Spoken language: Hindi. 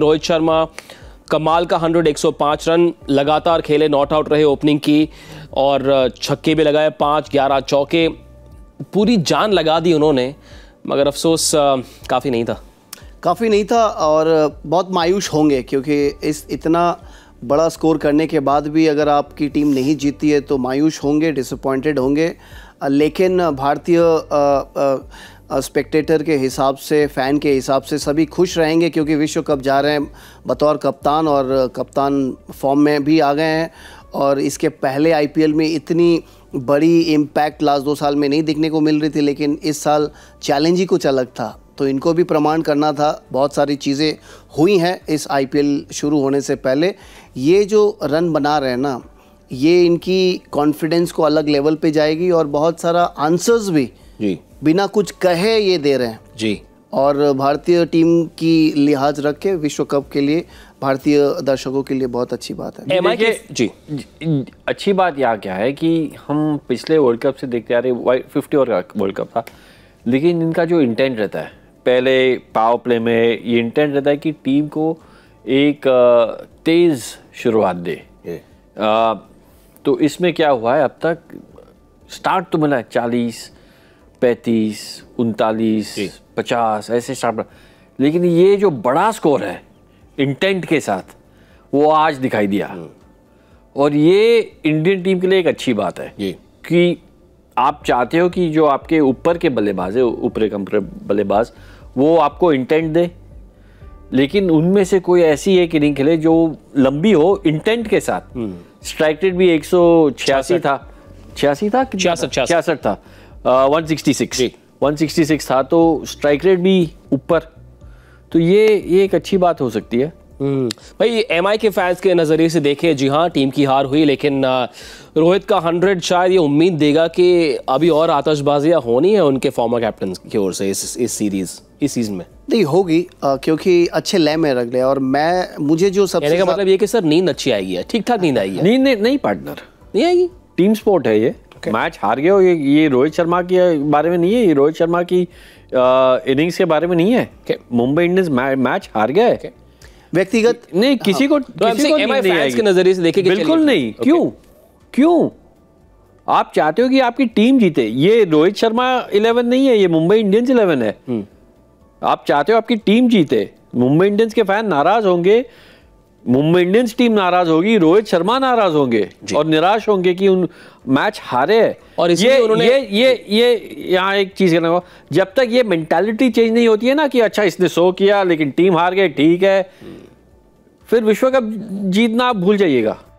रोहित शर्मा कमाल का 100 105 रन लगातार खेले नॉट आउट रहे ओपनिंग की और छक्के भी लगाए पाँच ग्यारह चौके पूरी जान लगा दी उन्होंने मगर अफसोस काफ़ी नहीं था काफ़ी नहीं था और बहुत मायूस होंगे क्योंकि इस इतना बड़ा स्कोर करने के बाद भी अगर आपकी टीम नहीं जीती है तो मायूस होंगे डिसअपॉइंटेड होंगे लेकिन भारतीय स्पेक्टेटर के हिसाब से फ़ैन के हिसाब से सभी खुश रहेंगे क्योंकि विश्व कप जा रहे हैं बतौर कप्तान और कप्तान फॉर्म में भी आ गए हैं और इसके पहले आईपीएल में इतनी बड़ी इम्पैक्ट लास्ट दो साल में नहीं दिखने को मिल रही थी लेकिन इस साल चैलेंज ही कुछ अलग था तो इनको भी प्रमाण करना था बहुत सारी चीज़ें हुई हैं इस आईपीएल शुरू होने से पहले ये जो रन बना रहे हैं ना ये इनकी कॉन्फिडेंस को अलग लेवल पे जाएगी और बहुत सारा आंसर्स भी जी बिना कुछ कहे ये दे रहे हैं जी और भारतीय टीम की लिहाज रख के विश्व कप के लिए भारतीय दर्शकों के लिए बहुत अच्छी बात है एम के जी अच्छी बात यहाँ क्या है कि हम पिछले वर्ल्ड कप से देखते आ रहे फिफ्टी और वर्ल्ड कप था लेकिन इनका जो इंटेंट रहता है पहले पावर प्ले में ये इंटेंट रहता है कि टीम को एक तेज़ शुरुआत दे आ, तो इसमें क्या हुआ है अब तक स्टार्ट तो मिला है चालीस पैंतीस उनतालीस पचास ऐसे स्टार्ट लेकिन ये जो बड़ा स्कोर है इंटेंट के साथ वो आज दिखाई दिया हम्म। और ये इंडियन टीम के लिए एक अच्छी बात है कि आप चाहते हो कि जो आपके ऊपर के बल्लेबाज है ऊपरे कमरे बल्लेबाज वो आपको इंटेंट दे लेकिन उनमें से कोई ऐसी एक इनिंग खेले जो लंबी हो इंटेंट के साथ स्ट्राइक हम्म। रेट भी एक था छियासी था छियासठ छियासठ था one sixty six one sixty six था तो स्ट्राइक रेट भी ऊपर तो ये ये एक अच्छी बात हो सकती है हम्म। भाई एम के फैंस के नज़रिए से देखें जी हाँ टीम की हार हुई लेकिन uh, रोहित का हंड्रेड शायद ये उम्मीद देगा कि अभी और आतशबाजियाँ होनी है उनके फॉर्मर कैप्टन की ओर से इस इस सीरीज़ इस सीज़न में नहीं होगी uh, क्योंकि अच्छे लय में रख ले और मैं मुझे जो सब का मतलब ये कि सर नींद अच्छी आएगी ठीक ठाक नींद आएगी नींद नहीं पार्टनर नहीं आएगी टीम स्पोर्ट है ये okay. मैच हार गए हो ये ये रोहित शर्मा के बारे में नहीं है ये रोहित शर्मा की इनिंग्स के बारे में नहीं है okay. मुंबई इंडियंस मैच हार गया है okay. व्यक्तिगत नहीं किसी हाँ। को तो किसी को नहीं फैंस के नजरिए से देखे बिल्कुल नहीं क्यों क्यों आप चाहते हो कि आपकी टीम जीते ये रोहित शर्मा इलेवन नहीं है ये मुंबई इंडियंस इलेवन है हम्म। आप चाहते हो आपकी टीम जीते मुंबई इंडियंस के फैन नाराज होंगे मुंबई इंडियंस टीम नाराज होगी रोहित शर्मा नाराज होंगे और निराश होंगे कि उन मैच हारे है और ये उन्होंने ये ये ये यहाँ एक चीज़ कहना जब तक ये मेंटालिटी चेंज नहीं होती है ना कि अच्छा इसने सो किया लेकिन टीम हार गए ठीक है फिर विश्व कप जीतना आप भूल जाइएगा